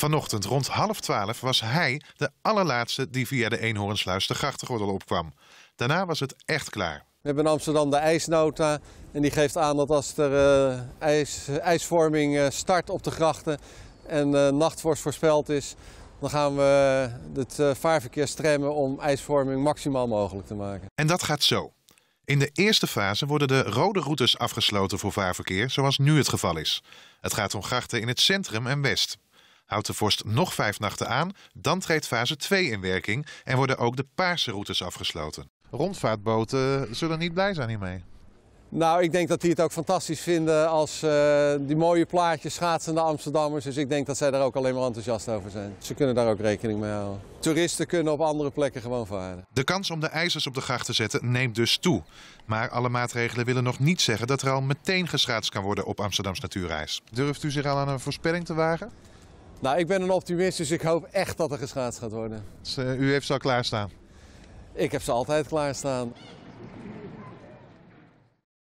Vanochtend rond half twaalf was hij de allerlaatste die via de Eenhoornsluis de grachtengordel opkwam. Daarna was het echt klaar. We hebben in Amsterdam de ijsnota en die geeft aan dat als er eh, ijs, ijsvorming eh, start op de grachten en uh, nachtvorst voorspeld is, dan gaan we het vaarverkeer stremmen om ijsvorming maximaal mogelijk te maken. En dat gaat zo. In de eerste fase worden de rode routes afgesloten voor vaarverkeer, zoals nu het geval is. Het gaat om grachten in het centrum en west. Houdt de vorst nog vijf nachten aan, dan treedt fase 2 in werking en worden ook de paarse routes afgesloten. Rondvaartboten zullen niet blij zijn hiermee. Nou, ik denk dat die het ook fantastisch vinden als uh, die mooie plaatjes schaatsende Amsterdammers. Dus ik denk dat zij daar ook alleen maar enthousiast over zijn. Ze kunnen daar ook rekening mee houden. Toeristen kunnen op andere plekken gewoon varen. De kans om de ijzers op de gracht te zetten neemt dus toe. Maar alle maatregelen willen nog niet zeggen dat er al meteen geschaatst kan worden op Amsterdams Natuurreis. Durft u zich al aan een voorspelling te wagen? Nou, ik ben een optimist, dus ik hoop echt dat er geschaatst gaat worden. Dus, u heeft ze al klaarstaan? Ik heb ze altijd klaarstaan.